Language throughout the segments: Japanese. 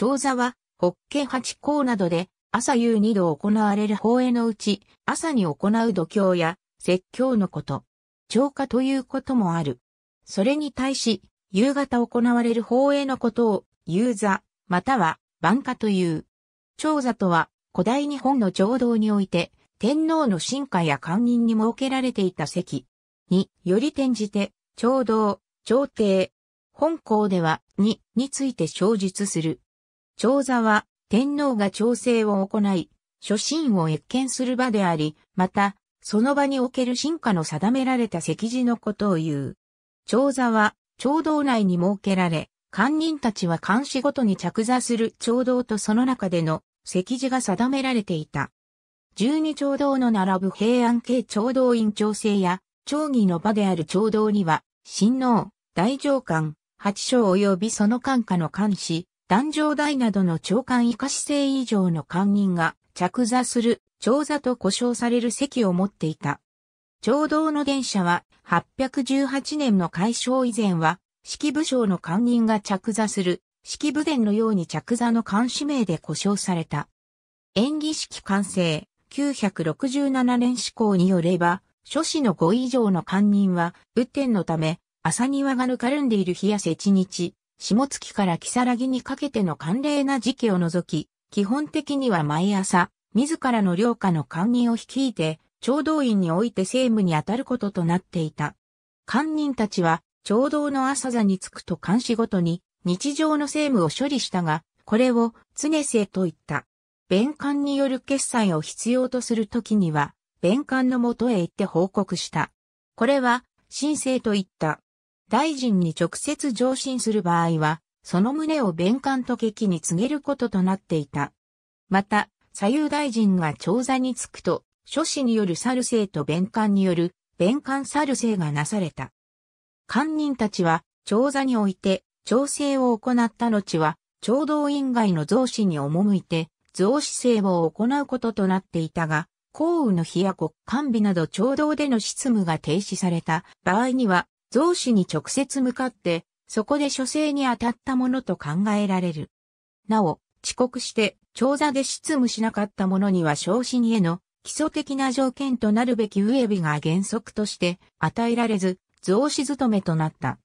長座は、ホッケ八甲などで、朝夕二度行われる法会のうち、朝に行う度胸や、説教のこと、超化ということもある。それに対し、夕方行われる法会のことを、夕座、または、晩夏という。長座とは、古代日本の浄土において、天皇の神化や官人に設けられていた席により転じて、長道、朝廷、本校では、に、について小述する。長座は天皇が調整を行い、諸神を謁見する場であり、また、その場における進化の定められた席次のことを言う。長座は、長堂内に設けられ、官人たちは監視ごとに着座する長道とその中での席次が定められていた。十二長堂の並ぶ平安系長堂院調整や、長議の場である長堂には、新王、大上官、八将及びその官下の監視、壇上台などの長官以下姿勢以上の官人が着座する、長座と呼称される席を持っていた。長道の電車は、818年の改称以前は、式部省の官人が着座する、式部殿のように着座の監視名で呼称された。演技式完成、967年施行によれば、諸子の5以上の官人は、雨天のため、朝庭がぬかるんでいる日や節日、下月から木更木にかけての寒冷な時期を除き、基本的には毎朝、自らの領下の官人を率いて、調道院において政務に当たることとなっていた。官人たちは、調道の朝座に着くと監視ごとに、日常の政務を処理したが、これを常世と言った。弁官による決裁を必要とするときには、弁官のもとへ行って報告した。これは、申請と言った。大臣に直接上申する場合は、その旨を弁官と劇に告げることとなっていた。また、左右大臣が調座に就くと、諸子による猿生と弁官による弁官猿生がなされた。官人たちは、調座において、調整を行った後は、調道院外の増子に赴いて、増子制を行うこととなっていたが、降雨の日や国官日など調道での執務が停止された場合には、増子に直接向かって、そこで書生に当たったものと考えられる。なお、遅刻して調座で執務しなかった者には昇進への基礎的な条件となるべき上日が原則として与えられず、増資勤めとなった。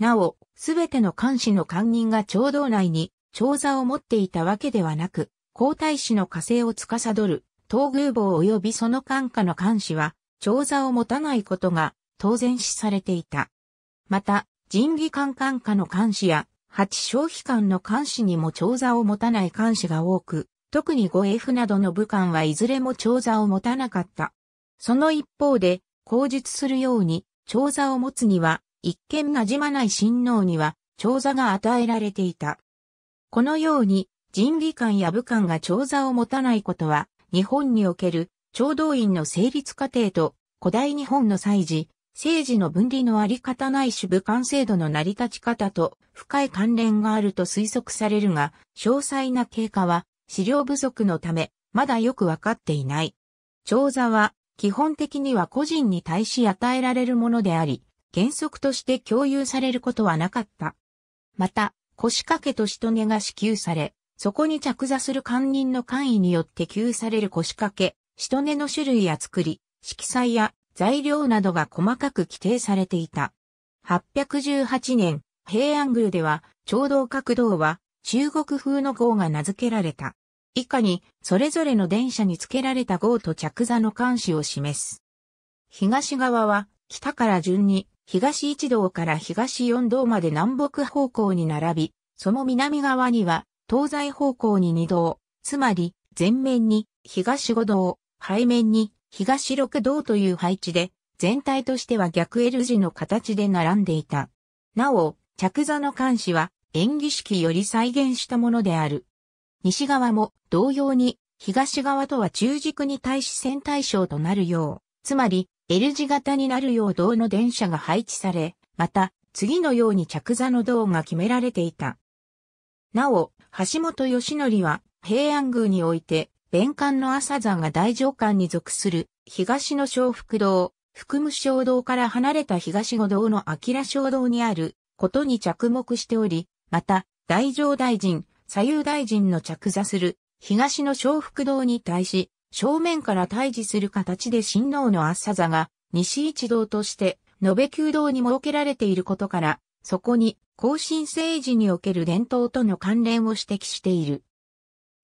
なお、すべての官視の官人が長道内に調座を持っていたわけではなく、皇太子の火星を司る、東宮坊及びその官下の官視は、調座を持たないことが当然視されていた。また、人技官官下の監視や、八消費官の監視にも長座を持たない監視が多く、特に 5F などの武官はいずれも長座を持たなかった。その一方で、口述するように、長座を持つには、一見馴染まない親王には、長座が与えられていた。このように、人技官や武官が長座を持たないことは、日本における、調道院の成立過程と、古代日本の祭事、政治の分離のあり方ないし武官制度の成り立ち方と深い関連があると推測されるが、詳細な経過は資料不足のため、まだよくわかっていない。調座は、基本的には個人に対し与えられるものであり、原則として共有されることはなかった。また、腰掛けと人根が支給され、そこに着座する官人の官位によって給される腰掛け、人根の種類や作り、色彩や材料などが細かく規定されていた。818年、平安宮では、長道角道は、中国風の号が名付けられた。以下に、それぞれの電車に付けられた号と着座の監視を示す。東側は、北から順に、東一道から東四道まで南北方向に並び、その南側には、東西方向に二道、つまり、前面に、東五道、背面に、東六道という配置で、全体としては逆 L 字の形で並んでいた。なお、着座の監視は演技式より再現したものである。西側も同様に東側とは中軸に対し線対称となるよう、つまり L 字型になるよう銅の電車が配置され、また次のように着座の銅が決められていた。なお、橋本義則は平安宮において弁官の朝座が大上官に属する東の小福堂、福武小堂から離れた東五堂の明小堂にあることに着目しており、また、大上大臣、左右大臣の着座する東の小福堂に対し、正面から対峙する形で新王の朝座が西一堂として延べ弓道に設けられていることから、そこに後進政治における伝統との関連を指摘している。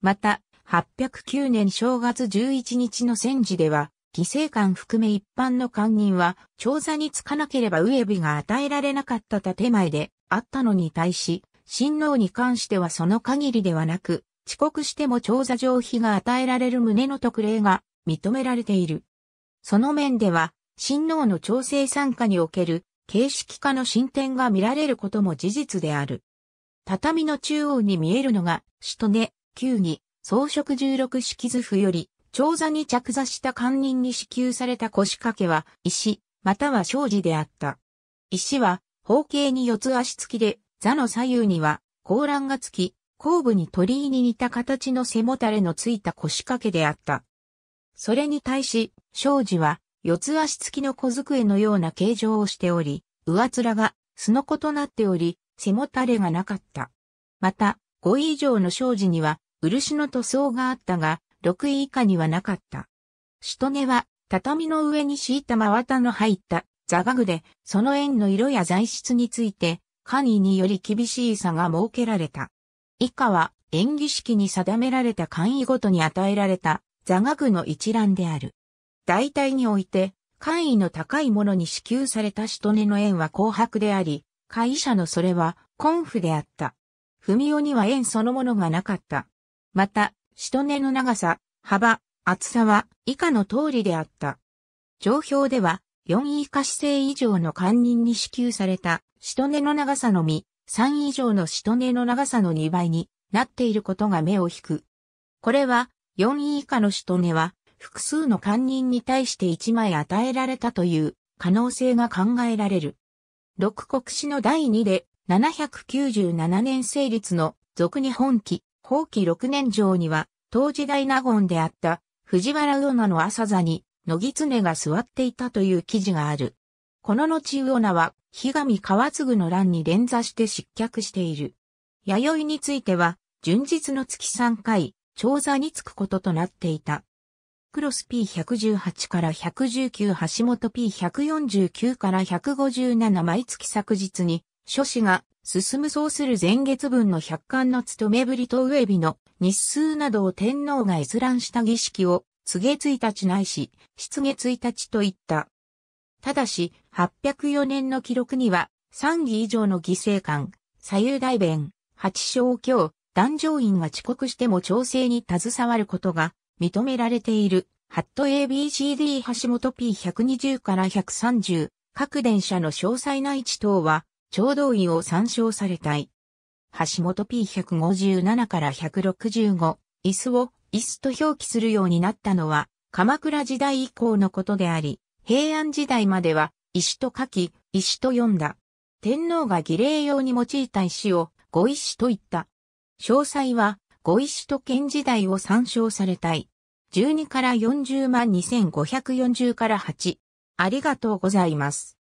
また、809年正月11日の戦時では、犠牲官含め一般の官人は、調査につかなければ上部が与えられなかった建前であったのに対し、親王に関してはその限りではなく、遅刻しても調査上費が与えられる旨の特例が認められている。その面では、親王の調整参加における形式化の進展が見られることも事実である。畳の中央に見えるのが、首都根、球技、装飾十六式図譜より、長座に着座した官人に支給された腰掛けは石、または障子であった。石は方形に四つ足付きで、座の左右には甲欄が付き、後部に鳥居に似た形の背もたれのついた腰掛けであった。それに対し、障子は四つ足付きの小机のような形状をしており、上面がすのことなっており、背もたれがなかった。また、位以上の障子には漆の塗装があったが、6位以下にはなかった。首都根は、畳の上に敷いた真綿の入った座学具で、その円の色や材質について、簡易により厳しい差が設けられた。以下は、演技式に定められた簡易ごとに与えられた座学具の一覧である。大体において、簡易の高いものに支給された首都根の円は紅白であり、会社のそれは、コンフであった。文雄には円そのものがなかった。また、人根の長さ、幅、厚さは以下の通りであった。上表では、4以下姿勢以上の官人に支給された、人根の長さのみ、3以上の人根の長さの2倍になっていることが目を引く。これは、4以下の人根は、複数の官人に対して1枚与えられたという可能性が考えられる。六国史の第2で797年成立の俗日本記後期六年城には、当時大納言であった藤原魚名の朝座に、野木常が座っていたという記事がある。この後魚名は、日上川継の乱に連座して失脚している。弥生については、純日の月三回、長座につくこととなっていた。クロス P118 から119橋本 P149 から157毎月昨日に、書士が進むそうする前月分の百貫の務めぶりと上エの日数などを天皇が閲覧した儀式を、ついた日ないし、失月一日と言った。ただし、804年の記録には、三議以上の犠牲官、左右大弁、八小教、壇上院が遅刻しても調整に携わることが認められている。ハット ABCD 橋本 P120 から130、各電車の詳細な位置等は、聴導位を参照されたい。橋本 P157 から165、椅子を椅子と表記するようになったのは、鎌倉時代以降のことであり、平安時代までは、石と書き、石と読んだ。天皇が儀礼用に用いた石を、御石と言った。詳細は、御石と剣時代を参照されたい。12から40万2540から8。ありがとうございます。